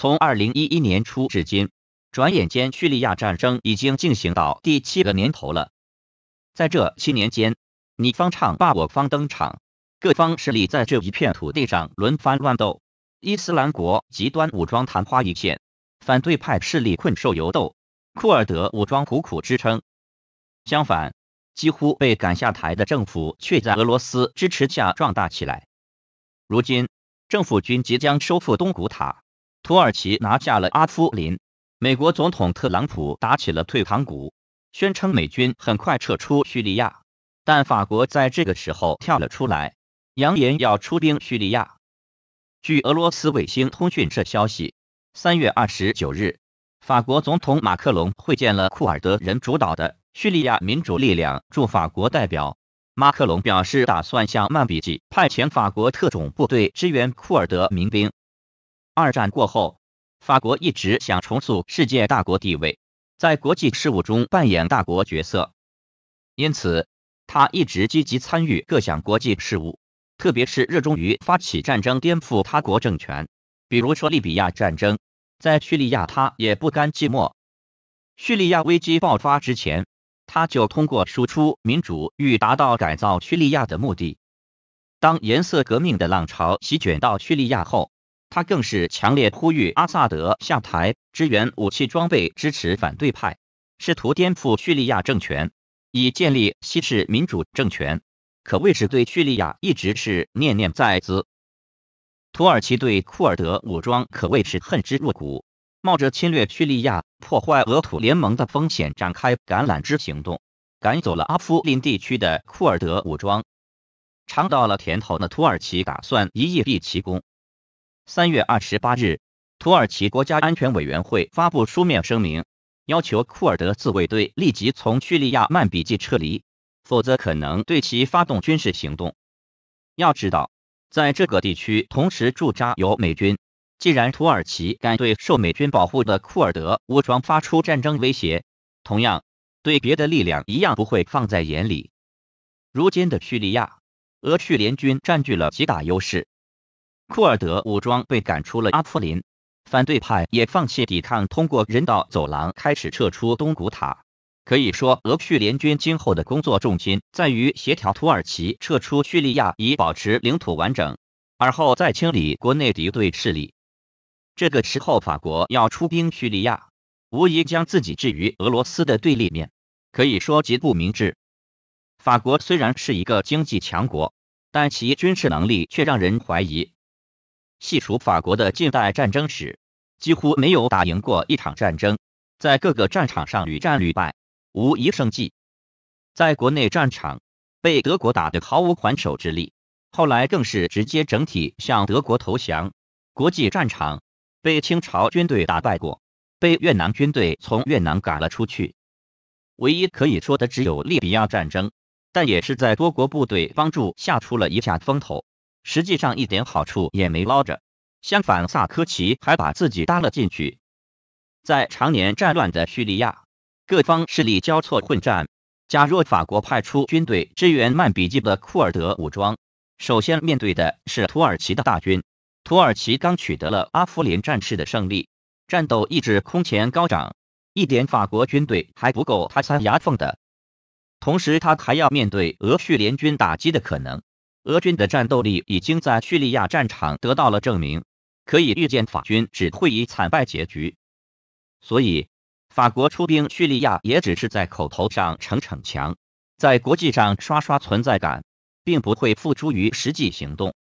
从二零一一年初至今，转眼间叙利亚战争已经进行到第七个年头了。在这七年间，你方唱罢我方登场，各方势力在这一片土地上轮番乱斗。伊斯兰国极端武装昙花一现，反对派势力困兽犹斗，库尔德武装苦苦支撑。相反，几乎被赶下台的政府却在俄罗斯支持下壮大起来。如今，政府军即将收复东古塔。土耳其拿下了阿夫林，美国总统特朗普打起了退堂鼓，宣称美军很快撤出叙利亚，但法国在这个时候跳了出来，扬言要出兵叙利亚。据俄罗斯卫星通讯社消息，三月二十九日，法国总统马克龙会见了库尔德人主导的叙利亚民主力量驻法国代表，马克龙表示打算向曼比季派遣法国特种部队支援库尔德民兵。二战过后，法国一直想重塑世界大国地位，在国际事务中扮演大国角色。因此，他一直积极参与各项国际事务，特别是热衷于发起战争颠覆他国政权。比如说利比亚战争，在叙利亚他也不甘寂寞。叙利亚危机爆发之前，他就通过输出民主欲达到改造叙利亚的目的。当颜色革命的浪潮席卷到叙利亚后，他更是强烈呼吁阿萨德下台，支援武器装备，支持反对派，试图颠覆叙利亚政权，以建立西式民主政权，可谓是对叙利亚一直是念念在兹。土耳其对库尔德武装可谓是恨之入骨，冒着侵略叙利亚、破坏俄土联盟的风险，展开橄榄枝行动，赶走了阿夫林地区的库尔德武装，尝到了甜头的土耳其打算一役蔽其功。三月二十八日，土耳其国家安全委员会发布书面声明，要求库尔德自卫队立即从叙利亚曼比季撤离，否则可能对其发动军事行动。要知道，在这个地区同时驻扎有美军，既然土耳其敢对受美军保护的库尔德武装发出战争威胁，同样对别的力量一样不会放在眼里。如今的叙利亚，俄叙联军占据了极大优势。库尔德武装被赶出了阿夫林，反对派也放弃抵抗，通过人道走廊开始撤出东古塔。可以说，俄叙联军今后的工作重心在于协调土耳其撤出叙利亚，以保持领土完整，而后再清理国内敌对势力。这个时候，法国要出兵叙利亚，无疑将自己置于俄罗斯的对立面，可以说极不明智。法国虽然是一个经济强国，但其军事能力却让人怀疑。细数法国的近代战争史，几乎没有打赢过一场战争，在各个战场上屡战屡败，无一胜绩。在国内战场被德国打得毫无还手之力，后来更是直接整体向德国投降。国际战场被清朝军队打败过，被越南军队从越南赶了出去。唯一可以说的只有利比亚战争，但也是在多国部队帮助下出了一下风头。实际上一点好处也没捞着，相反，萨科齐还把自己搭了进去。在常年战乱的叙利亚，各方势力交错混战。假若法国派出军队支援曼比季的库尔德武装，首先面对的是土耳其的大军。土耳其刚取得了阿夫林战事的胜利，战斗意志空前高涨，一点法国军队还不够他塞牙缝的。同时，他还要面对俄叙联军打击的可能。俄军的战斗力已经在叙利亚战场得到了证明，可以预见法军只会以惨败结局。所以，法国出兵叙利亚也只是在口头上逞逞强，在国际上刷刷存在感，并不会付诸于实际行动。